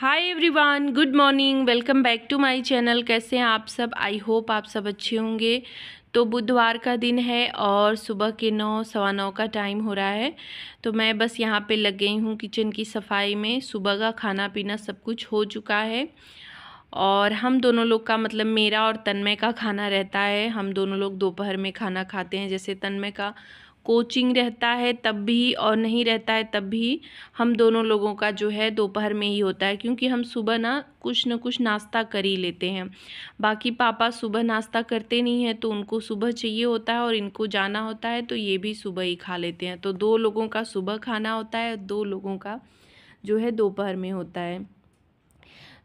hi everyone good morning welcome back to my channel कैसे हैं आप सब आई होप आप सब अच्छे होंगे तो बुधवार का दिन है और सुबह के नौ सवा नौ का टाइम हो रहा है तो मैं बस यहाँ पे लग गई हूँ किचन की सफाई में सुबह का खाना पीना सब कुछ हो चुका है और हम दोनों लोग का मतलब मेरा और तन्मय का खाना रहता है हम दोनों लोग दोपहर में खाना खाते हैं जैसे तन्मय का कोचिंग रहता है तब भी और नहीं रहता है तब भी हम दोनों लोगों का जो है दोपहर में ही होता है क्योंकि हम सुबह ना कुछ ना कुछ नाश्ता कर ही लेते हैं बाकी पापा सुबह नाश्ता करते नहीं हैं तो उनको सुबह चाहिए होता है और इनको जाना होता है तो ये भी सुबह ही खा लेते हैं तो दो लोगों का सुबह खाना होता है दो लोगों का जो है दोपहर में होता है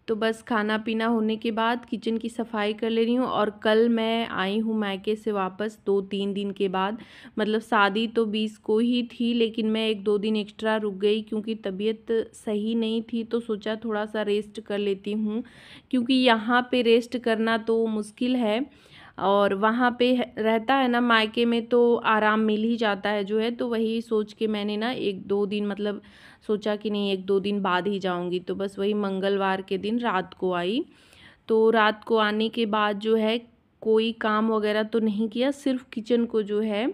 तो बस खाना पीना होने के बाद किचन की सफाई कर ले रही हूँ और कल मैं आई हूँ मायके से वापस दो तीन दिन के बाद मतलब शादी तो बीस को ही थी लेकिन मैं एक दो दिन एक्स्ट्रा रुक गई क्योंकि तबीयत सही नहीं थी तो सोचा थोड़ा सा रेस्ट कर लेती हूँ क्योंकि यहाँ पे रेस्ट करना तो मुश्किल है और वहाँ पे रहता है ना मायके में तो आराम मिल ही जाता है जो है तो वही सोच के मैंने ना एक दो दिन मतलब सोचा कि नहीं एक दो दिन बाद ही जाऊँगी तो बस वही मंगलवार के दिन रात को आई तो रात को आने के बाद जो है कोई काम वगैरह तो नहीं किया सिर्फ किचन को जो है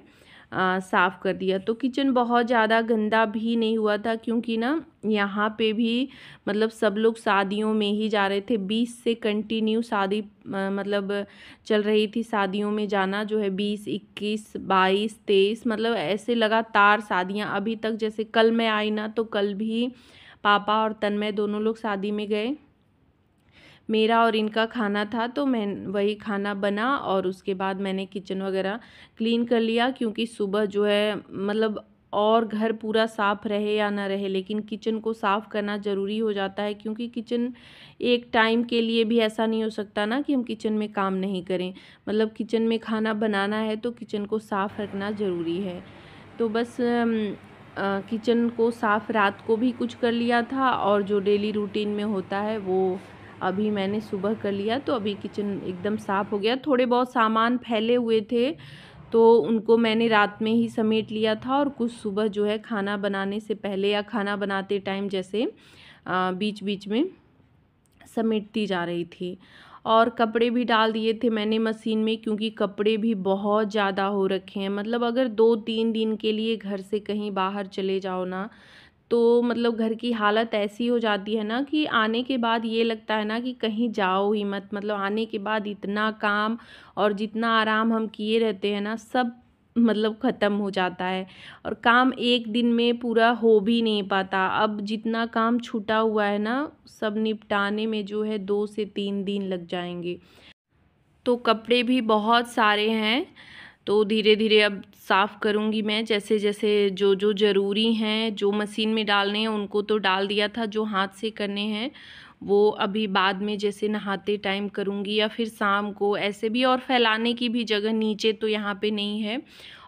साफ़ कर दिया तो किचन बहुत ज़्यादा गंदा भी नहीं हुआ था क्योंकि ना यहाँ पे भी मतलब सब लोग शादियों में ही जा रहे थे बीस से कंटिन्यू शादी मतलब चल रही थी शादियों में जाना जो है बीस इक्कीस बाईस तेईस मतलब ऐसे लगातार शादियाँ अभी तक जैसे कल मैं आई ना तो कल भी पापा और तन्मय दोनों लोग शादी में गए मेरा और इनका खाना था तो मैं वही खाना बना और उसके बाद मैंने किचन वगैरह क्लीन कर लिया क्योंकि सुबह जो है मतलब और घर पूरा साफ़ रहे या ना रहे लेकिन किचन को साफ़ करना ज़रूरी हो जाता है क्योंकि किचन एक टाइम के लिए भी ऐसा नहीं हो सकता ना कि हम किचन में काम नहीं करें मतलब किचन में खाना बनाना है तो किचन को साफ़ रखना ज़रूरी है तो बस किचन को साफ़ रात को भी कुछ कर लिया था और जो डेली रूटीन में होता है वो अभी मैंने सुबह कर लिया तो अभी किचन एकदम साफ़ हो गया थोड़े बहुत सामान फैले हुए थे तो उनको मैंने रात में ही समेट लिया था और कुछ सुबह जो है खाना बनाने से पहले या खाना बनाते टाइम जैसे आ, बीच बीच में समेटती जा रही थी और कपड़े भी डाल दिए थे मैंने मशीन में क्योंकि कपड़े भी बहुत ज़्यादा हो रखे हैं मतलब अगर दो तीन दिन के लिए घर से कहीं बाहर चले जाओ ना तो मतलब घर की हालत ऐसी हो जाती है ना कि आने के बाद ये लगता है ना कि कहीं जाओ ही मत मतलब आने के बाद इतना काम और जितना आराम हम किए रहते हैं ना सब मतलब ख़त्म हो जाता है और काम एक दिन में पूरा हो भी नहीं पाता अब जितना काम छूटा हुआ है ना सब निपटाने में जो है दो से तीन दिन लग जाएंगे तो कपड़े भी बहुत सारे हैं तो धीरे धीरे अब साफ़ करूँगी मैं जैसे जैसे जो जो ज़रूरी हैं जो मशीन में डालने हैं उनको तो डाल दिया था जो हाथ से करने हैं वो अभी बाद में जैसे नहाते टाइम करूँगी या फिर शाम को ऐसे भी और फैलाने की भी जगह नीचे तो यहाँ पे नहीं है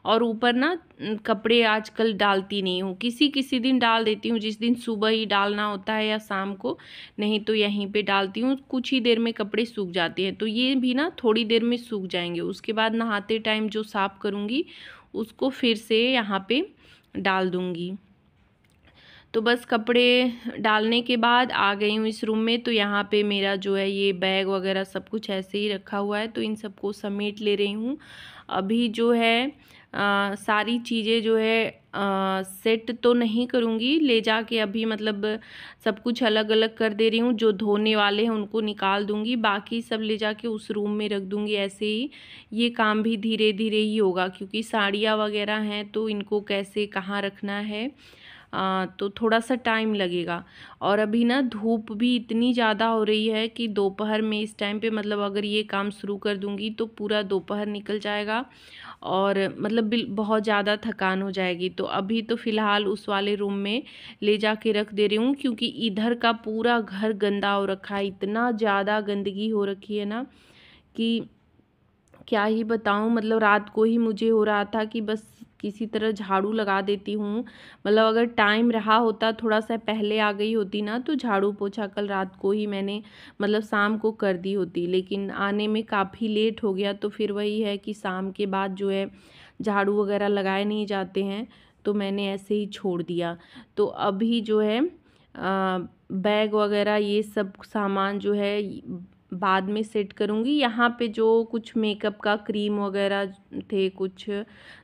और ऊपर ना कपड़े आजकल डालती नहीं हूँ किसी किसी दिन डाल देती हूँ जिस दिन सुबह ही डालना होता है या शाम को नहीं तो यहीं पे डालती हूँ कुछ ही देर में कपड़े सूख जाते हैं तो ये भी ना थोड़ी देर में सूख जाएंगे उसके बाद नहाते टाइम जो साफ़ करूँगी उसको फिर से यहाँ पर डाल दूँगी तो बस कपड़े डालने के बाद आ गई हूँ इस रूम में तो यहाँ पे मेरा जो है ये बैग वगैरह सब कुछ ऐसे ही रखा हुआ है तो इन सबको समेट ले रही हूँ अभी जो है आ, सारी चीज़ें जो है आ, सेट तो नहीं करूँगी ले जा के अभी मतलब सब कुछ अलग अलग कर दे रही हूँ जो धोने वाले हैं उनको निकाल दूँगी बाकी सब ले जा के उस रूम में रख दूँगी ऐसे ही ये काम भी धीरे धीरे ही होगा क्योंकि साड़ियाँ वगैरह हैं तो इनको कैसे कहाँ रखना है तो थोड़ा सा टाइम लगेगा और अभी ना धूप भी इतनी ज़्यादा हो रही है कि दोपहर में इस टाइम पे मतलब अगर ये काम शुरू कर दूँगी तो पूरा दोपहर निकल जाएगा और मतलब बहुत ज़्यादा थकान हो जाएगी तो अभी तो फ़िलहाल उस वाले रूम में ले जा के रख दे रही हूँ क्योंकि इधर का पूरा घर गंदा हो रखा है इतना ज़्यादा गंदगी हो रखी है ना कि क्या ही बताऊँ मतलब रात को ही मुझे हो रहा था कि बस किसी तरह झाड़ू लगा देती हूँ मतलब अगर टाइम रहा होता थोड़ा सा पहले आ गई होती ना तो झाड़ू पोछा कल रात को ही मैंने मतलब शाम को कर दी होती लेकिन आने में काफ़ी लेट हो गया तो फिर वही है कि शाम के बाद जो है झाड़ू वगैरह लगाए नहीं जाते हैं तो मैंने ऐसे ही छोड़ दिया तो अभी जो है आ, बैग वगैरह ये सब सामान जो है बाद में सेट करूँगी यहाँ पे जो कुछ मेकअप का क्रीम वगैरह थे कुछ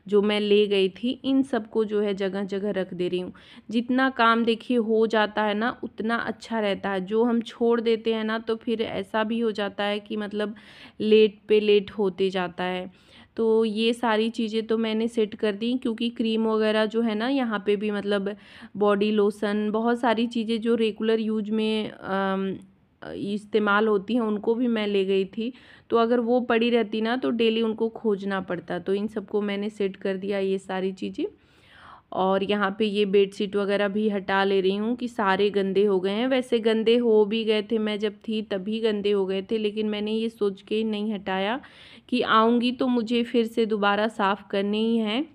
जो मैं ले गई थी इन सबको जो है जगह जगह रख दे रही हूँ जितना काम देखिए हो जाता है ना उतना अच्छा रहता है जो हम छोड़ देते हैं ना तो फिर ऐसा भी हो जाता है कि मतलब लेट पे लेट होते जाता है तो ये सारी चीज़ें तो मैंने सेट कर दी क्योंकि क्रीम वगैरह जो है ना यहाँ पे भी मतलब बॉडी लोशन बहुत सारी चीज़ें जो रेगुलर यूज में आ, इस्तेमाल होती हैं उनको भी मैं ले गई थी तो अगर वो पड़ी रहती ना तो डेली उनको खोजना पड़ता तो इन सबको मैंने सेट कर दिया ये सारी चीज़ें और यहाँ पे ये बेडशीट वगैरह भी हटा ले रही हूँ कि सारे गंदे हो गए हैं वैसे गंदे हो भी गए थे मैं जब थी तभी गंदे हो गए थे लेकिन मैंने ये सोच के नहीं हटाया कि आऊँगी तो मुझे फिर से दोबारा साफ़ करने ही हैं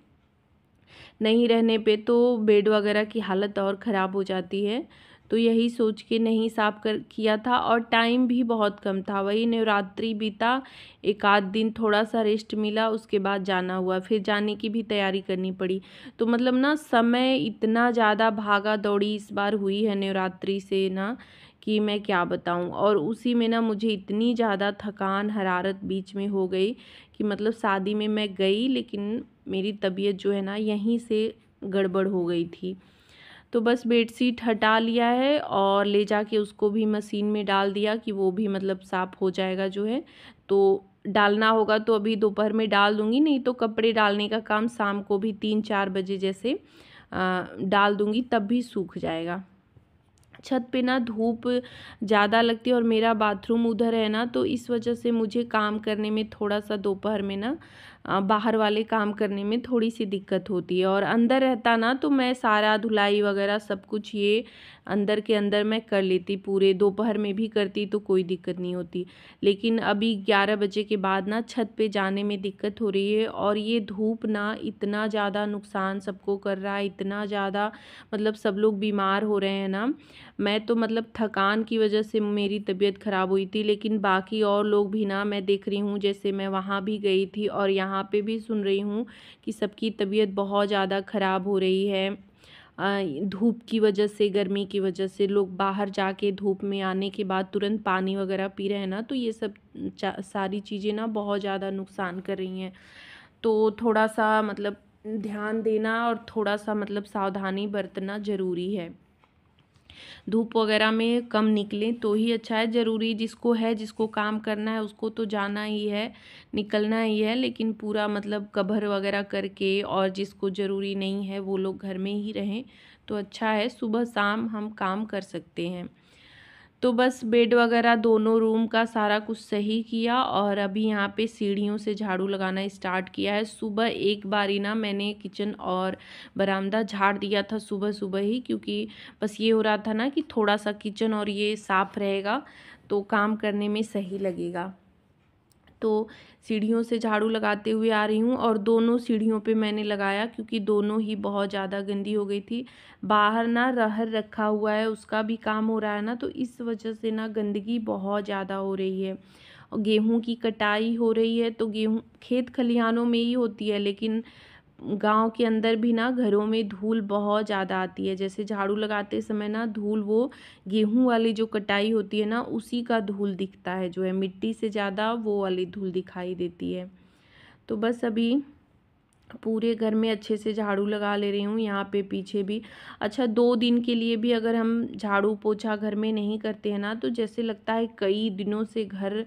नहीं रहने पे तो बेड वगैरह की हालत और ख़राब हो जाती है तो यही सोच के नहीं साफ कर किया था और टाइम भी बहुत कम था वही नवरात्रि बीता एक आध दिन थोड़ा सा रेस्ट मिला उसके बाद जाना हुआ फिर जाने की भी तैयारी करनी पड़ी तो मतलब ना समय इतना ज़्यादा भागा दौड़ी इस बार हुई है नवरात्रि से ना कि मैं क्या बताऊं और उसी में ना मुझे इतनी ज़्यादा थकान हरारत बीच में हो गई कि मतलब शादी में मैं गई लेकिन मेरी तबीयत जो है ना यहीं से गड़बड़ हो गई थी तो बस बेडशीट हटा लिया है और ले जाके उसको भी मशीन में डाल दिया कि वो भी मतलब साफ़ हो जाएगा जो है तो डालना होगा तो अभी दोपहर में डाल दूँगी नहीं तो कपड़े डालने का काम शाम को भी तीन चार बजे जैसे डाल दूँगी तब भी सूख जाएगा छत पे ना धूप ज़्यादा लगती है और मेरा बाथरूम उधर है ना तो इस वजह से मुझे काम करने में थोड़ा सा दोपहर में ना बाहर वाले काम करने में थोड़ी सी दिक्कत होती है और अंदर रहता ना तो मैं सारा धुलाई वगैरह सब कुछ ये अंदर के अंदर मैं कर लेती पूरे दोपहर में भी करती तो कोई दिक्कत नहीं होती लेकिन अभी ग्यारह बजे के बाद ना छत पे जाने में दिक्कत हो रही है और ये धूप ना इतना ज़्यादा नुकसान सबको कर रहा है इतना ज़्यादा मतलब सब लोग बीमार हो रहे हैं ना मैं तो मतलब थकान की वजह से मेरी तबीयत ख़राब हुई थी लेकिन बाकी और लोग भी ना मैं देख रही हूँ जैसे मैं वहाँ भी गई थी और यहाँ यहाँ पे भी सुन रही हूँ कि सबकी तबीयत बहुत ज़्यादा ख़राब हो रही है धूप की वजह से गर्मी की वजह से लोग बाहर जाके धूप में आने के बाद तुरंत पानी वगैरह पी रहे हैं ना तो ये सब सारी चीज़ें ना बहुत ज़्यादा नुकसान कर रही हैं तो थोड़ा सा मतलब ध्यान देना और थोड़ा सा मतलब सावधानी बरतना ज़रूरी है धूप वगैरह में कम निकलें तो ही अच्छा है ज़रूरी जिसको है जिसको काम करना है उसको तो जाना ही है निकलना ही है लेकिन पूरा मतलब कभर वगैरह करके और जिसको ज़रूरी नहीं है वो लोग घर में ही रहें तो अच्छा है सुबह शाम हम काम कर सकते हैं तो बस बेड वगैरह दोनों रूम का सारा कुछ सही किया और अभी यहाँ पे सीढ़ियों से झाड़ू लगाना स्टार्ट किया है सुबह एक बार ही ना मैंने किचन और बरामदा झाड़ दिया था सुबह सुबह ही क्योंकि बस ये हो रहा था ना कि थोड़ा सा किचन और ये साफ़ रहेगा तो काम करने में सही लगेगा तो सीढ़ियों से झाड़ू लगाते हुए आ रही हूँ और दोनों सीढ़ियों पे मैंने लगाया क्योंकि दोनों ही बहुत ज़्यादा गंदी हो गई थी बाहर ना रहर रखा हुआ है उसका भी काम हो रहा है ना तो इस वजह से ना गंदगी बहुत ज़्यादा हो रही है गेहूँ की कटाई हो रही है तो गेहूँ खेत खलिहानों में ही होती है लेकिन गांव के अंदर भी ना घरों में धूल बहुत ज़्यादा आती है जैसे झाड़ू लगाते समय ना धूल वो गेहूं वाली जो कटाई होती है ना उसी का धूल दिखता है जो है मिट्टी से ज़्यादा वो वाली धूल दिखाई देती है तो बस अभी पूरे घर में अच्छे से झाड़ू लगा ले रही हूँ यहाँ पे पीछे भी अच्छा दो दिन के लिए भी अगर हम झाड़ू पोछा घर में नहीं करते हैं ना तो जैसे लगता है कई दिनों से घर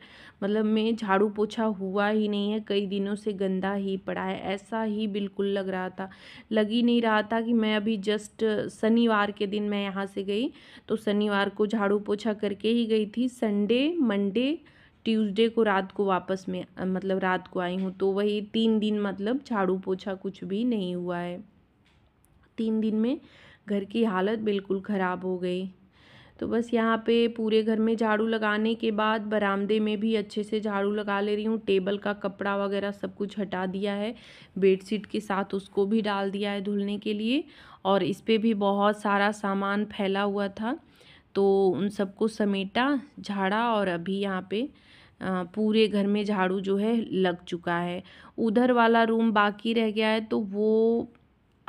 मतलब में झाड़ू पोछा हुआ ही नहीं है कई दिनों से गंदा ही पड़ा है ऐसा ही बिल्कुल लग रहा था लग ही नहीं रहा था कि मैं अभी जस्ट शनिवार के दिन मैं यहाँ से गई तो शनिवार को झाड़ू पोछा करके ही गई थी संडे मंडे ट्यूसडे को रात को वापस में मतलब रात को आई हूँ तो वही तीन दिन मतलब झाड़ू पोछा कुछ भी नहीं हुआ है तीन दिन में घर की हालत बिल्कुल ख़राब हो गई तो बस यहाँ पे पूरे घर में झाड़ू लगाने के बाद बरामदे में भी अच्छे से झाड़ू लगा ले रही हूँ टेबल का कपड़ा वगैरह सब कुछ हटा दिया है बेडशीट के साथ उसको भी डाल दिया है धुलने के लिए और इस पर भी बहुत सारा सामान फैला हुआ था तो उन सबको समेटा झाड़ा और अभी यहाँ पे पूरे घर में झाड़ू जो है लग चुका है उधर वाला रूम बाकी रह गया है तो वो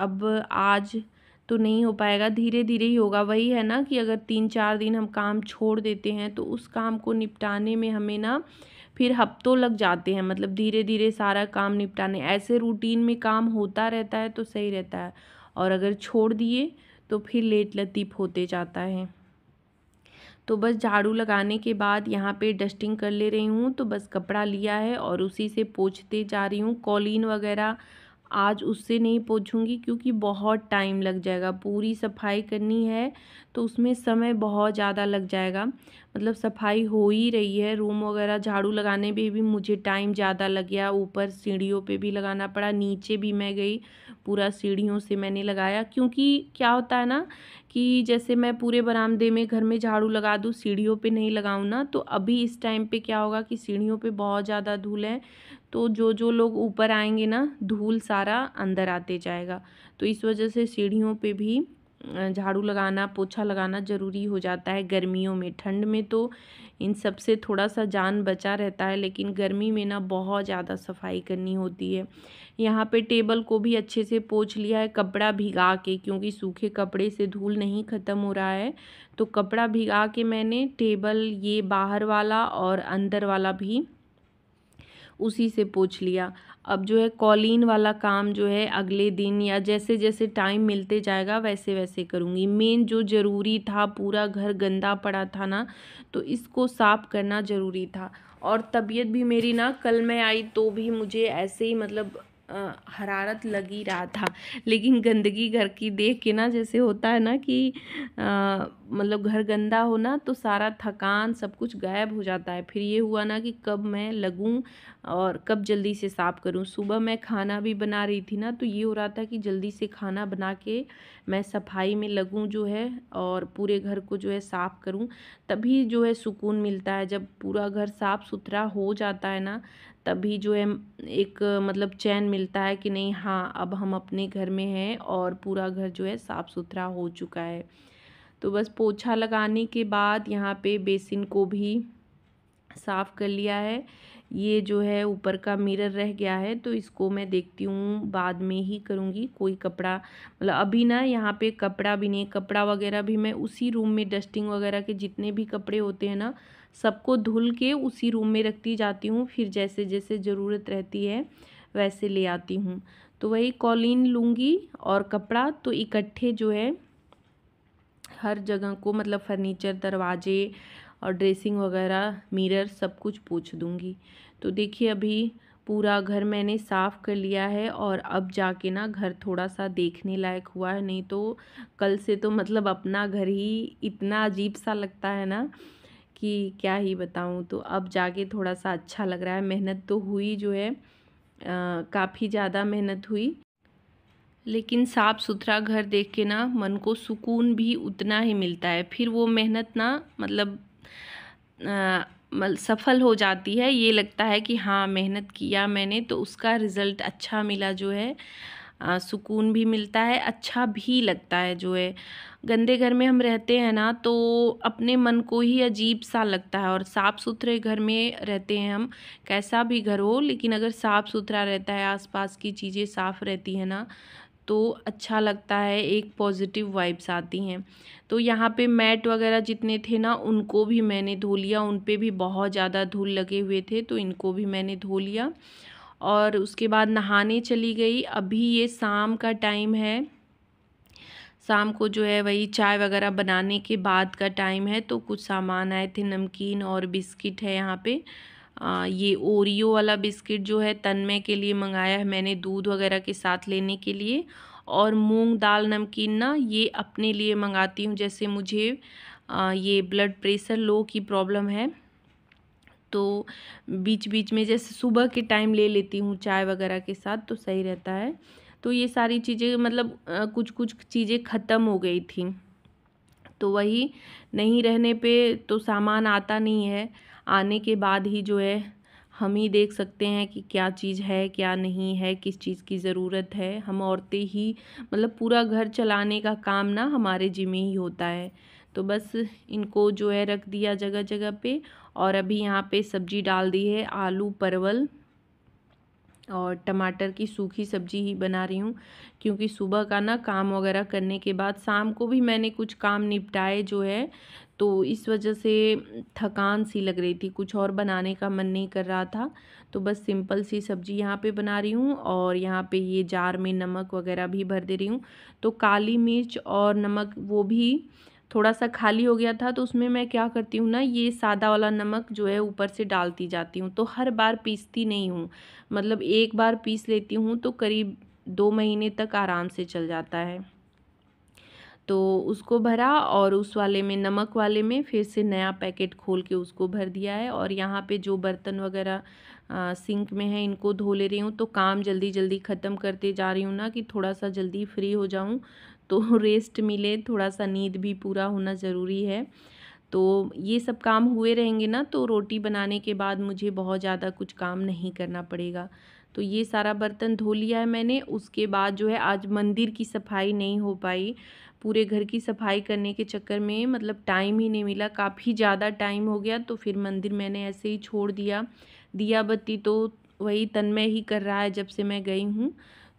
अब आज तो नहीं हो पाएगा धीरे धीरे ही होगा वही है ना कि अगर तीन चार दिन हम काम छोड़ देते हैं तो उस काम को निपटाने में हमें ना फिर हफ्तों लग जाते हैं मतलब धीरे धीरे सारा काम निपटाने ऐसे रूटीन में काम होता रहता है तो सही रहता है और अगर छोड़ दिए तो फिर लेट लतीफ़ होते जाता है तो बस झाड़ू लगाने के बाद यहाँ पे डस्टिंग कर ले रही हूँ तो बस कपड़ा लिया है और उसी से पोछते जा रही हूँ कॉलिन वगैरह आज उससे नहीं पोछूंगी क्योंकि बहुत टाइम लग जाएगा पूरी सफाई करनी है तो उसमें समय बहुत ज़्यादा लग जाएगा मतलब सफाई हो ही रही है रूम वगैरह झाड़ू लगाने में भी मुझे टाइम ज़्यादा लग गया ऊपर सीढ़ियों पे भी लगाना पड़ा नीचे भी मैं गई पूरा सीढ़ियों से मैंने लगाया क्योंकि क्या होता है ना कि जैसे मैं पूरे बरामदे में घर में झाड़ू लगा दूँ सीढ़ियों पे नहीं लगाऊँ ना तो अभी इस टाइम पे क्या होगा कि सीढ़ियों पे बहुत ज़्यादा धूल है तो जो जो लोग ऊपर आएंगे ना धूल सारा अंदर आते जाएगा तो इस वजह से सीढ़ियों पे भी झाड़ू लगाना पोछा लगाना ज़रूरी हो जाता है गर्मियों में ठंड में तो इन सब से थोड़ा सा जान बचा रहता है लेकिन गर्मी में ना बहुत ज़्यादा सफाई करनी होती है यहाँ पे टेबल को भी अच्छे से पोछ लिया है कपड़ा भिगा के क्योंकि सूखे कपड़े से धूल नहीं ख़त्म हो रहा है तो कपड़ा भिगा के मैंने टेबल ये बाहर वाला और अंदर वाला भी उसी से पूछ लिया अब जो है कॉलिन वाला काम जो है अगले दिन या जैसे जैसे टाइम मिलते जाएगा वैसे वैसे करूँगी मेन जो ज़रूरी था पूरा घर गंदा पड़ा था ना तो इसको साफ़ करना ज़रूरी था और तबीयत भी मेरी ना कल मैं आई तो भी मुझे ऐसे ही मतलब हरारत लगी रहा था लेकिन गंदगी घर की देख के ना जैसे होता है ना कि मतलब घर गंदा हो ना तो सारा थकान सब कुछ गायब हो जाता है फिर ये हुआ ना कि कब मैं लगूँ और कब जल्दी से साफ़ करूँ सुबह मैं खाना भी बना रही थी ना तो ये हो रहा था कि जल्दी से खाना बना के मैं सफाई में लगूँ जो है और पूरे घर को जो है साफ़ करूँ तभी जो है सुकून मिलता है जब पूरा घर साफ़ सुथरा हो जाता है ना तभी जो है एक मतलब चैन मिलता है कि नहीं हाँ अब हम अपने घर में हैं और पूरा घर जो है साफ़ सुथरा हो चुका है तो बस पोछा लगाने के बाद यहाँ पे बेसिन को भी साफ़ कर लिया है ये जो है ऊपर का मिरर रह गया है तो इसको मैं देखती हूँ बाद में ही करूँगी कोई कपड़ा मतलब अभी ना यहाँ पे कपड़ा भी नहीं कपड़ा वगैरह भी मैं उसी रूम में डस्टिंग वगैरह के जितने भी कपड़े होते हैं ना सबको धुल के उसी रूम में रखती जाती हूँ फिर जैसे जैसे ज़रूरत रहती है वैसे ले आती हूँ तो वही कॉलिन लूँगी और कपड़ा तो इकट्ठे जो है हर जगह को मतलब फर्नीचर दरवाजे और ड्रेसिंग वगैरह मिरर सब कुछ पूछ दूँगी तो देखिए अभी पूरा घर मैंने साफ़ कर लिया है और अब जाके ना घर थोड़ा सा देखने लायक हुआ है नहीं तो कल से तो मतलब अपना घर ही इतना अजीब सा लगता है ना कि क्या ही बताऊँ तो अब जाके थोड़ा सा अच्छा लग रहा है मेहनत तो हुई जो है काफ़ी ज़्यादा मेहनत हुई लेकिन साफ़ सुथरा घर देख के ना मन को सुकून भी उतना ही मिलता है फिर वो मेहनत ना मतलब सफल हो जाती है ये लगता है कि हाँ मेहनत किया मैंने तो उसका रिज़ल्ट अच्छा मिला जो है सुकून भी मिलता है अच्छा भी लगता है जो है गंदे घर में हम रहते हैं ना तो अपने मन को ही अजीब सा लगता है और साफ़ सुथरे घर में रहते हैं हम कैसा भी घर हो लेकिन अगर साफ़ सुथरा रहता है आसपास की चीज़ें साफ़ रहती हैं ना तो अच्छा लगता है एक पॉजिटिव वाइब्स आती हैं तो यहाँ पे मैट वगैरह जितने थे ना उनको भी मैंने धो लिया उन पर भी बहुत ज़्यादा धूल लगे हुए थे तो इनको भी मैंने धो लिया और उसके बाद नहाने चली गई अभी ये शाम का टाइम है शाम को जो है वही चाय वगैरह बनाने के बाद का टाइम है तो कुछ सामान आए थे नमकीन और बिस्किट है यहाँ पे आ, ये ओरियो वाला बिस्किट जो है तन्मय के लिए मंगाया है मैंने दूध वगैरह के साथ लेने के लिए और मूंग दाल नमकीन ना ये अपने लिए मंगाती हूँ जैसे मुझे आ, ये ब्लड प्रेशर लो की प्रॉब्लम है तो बीच बीच में जैसे सुबह के टाइम ले लेती हूँ चाय वगैरह के साथ तो सही रहता है तो ये सारी चीज़ें मतलब कुछ कुछ चीज़ें ख़त्म हो गई थी तो वही नहीं रहने पे तो सामान आता नहीं है आने के बाद ही जो है हम ही देख सकते हैं कि क्या चीज़ है क्या नहीं है किस चीज़ की ज़रूरत है हम औरतें ही मतलब पूरा घर चलाने का काम ना हमारे जिम्मे ही होता है तो बस इनको जो है रख दिया जगह जगह पे और अभी यहाँ पे सब्जी डाल दी है आलू परवल और टमाटर की सूखी सब्जी ही बना रही हूँ क्योंकि सुबह का ना काम वगैरह करने के बाद शाम को भी मैंने कुछ काम निपटाए जो है तो इस वजह से थकान सी लग रही थी कुछ और बनाने का मन नहीं कर रहा था तो बस सिंपल सी सब्जी यहाँ पे बना रही हूँ और यहाँ पे ये जार में नमक वगैरह भी भर दे रही हूँ तो काली मिर्च और नमक वो भी थोड़ा सा खाली हो गया था तो उसमें मैं क्या करती हूँ ना ये सादा वाला नमक जो है ऊपर से डालती जाती हूँ तो हर बार पीसती नहीं हूँ मतलब एक बार पीस लेती हूँ तो करीब दो महीने तक आराम से चल जाता है तो उसको भरा और उस वाले में नमक वाले में फिर से नया पैकेट खोल के उसको भर दिया है और यहाँ पे जो बर्तन वगैरह सिंक में है इनको धो ले रही हूँ तो काम जल्दी जल्दी ख़त्म करते जा रही हूँ ना कि थोड़ा सा जल्दी फ्री हो जाऊँ तो रेस्ट मिले थोड़ा सा नींद भी पूरा होना ज़रूरी है तो ये सब काम हुए रहेंगे ना तो रोटी बनाने के बाद मुझे बहुत ज़्यादा कुछ काम नहीं करना पड़ेगा तो ये सारा बर्तन धो लिया है मैंने उसके बाद जो है आज मंदिर की सफाई नहीं हो पाई पूरे घर की सफाई करने के चक्कर में मतलब टाइम ही नहीं मिला काफ़ी ज़्यादा टाइम हो गया तो फिर मंदिर मैंने ऐसे ही छोड़ दिया दिया बत्ती तो वही तन्मय ही कर रहा है जब से मैं गई हूँ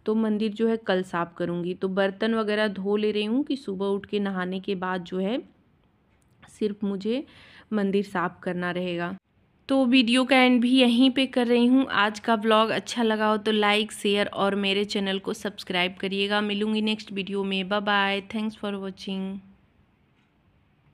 तो मंदिर जो है कल साफ़ करूँगी तो बर्तन वगैरह धो ले रही हूँ कि सुबह उठ के नहाने के बाद जो है सिर्फ मुझे मंदिर साफ़ करना रहेगा तो वीडियो का एंड भी यहीं पे कर रही हूँ आज का व्लॉग अच्छा लगा हो तो लाइक शेयर और मेरे चैनल को सब्सक्राइब करिएगा मिलूंगी नेक्स्ट वीडियो में bye bye thanks for watching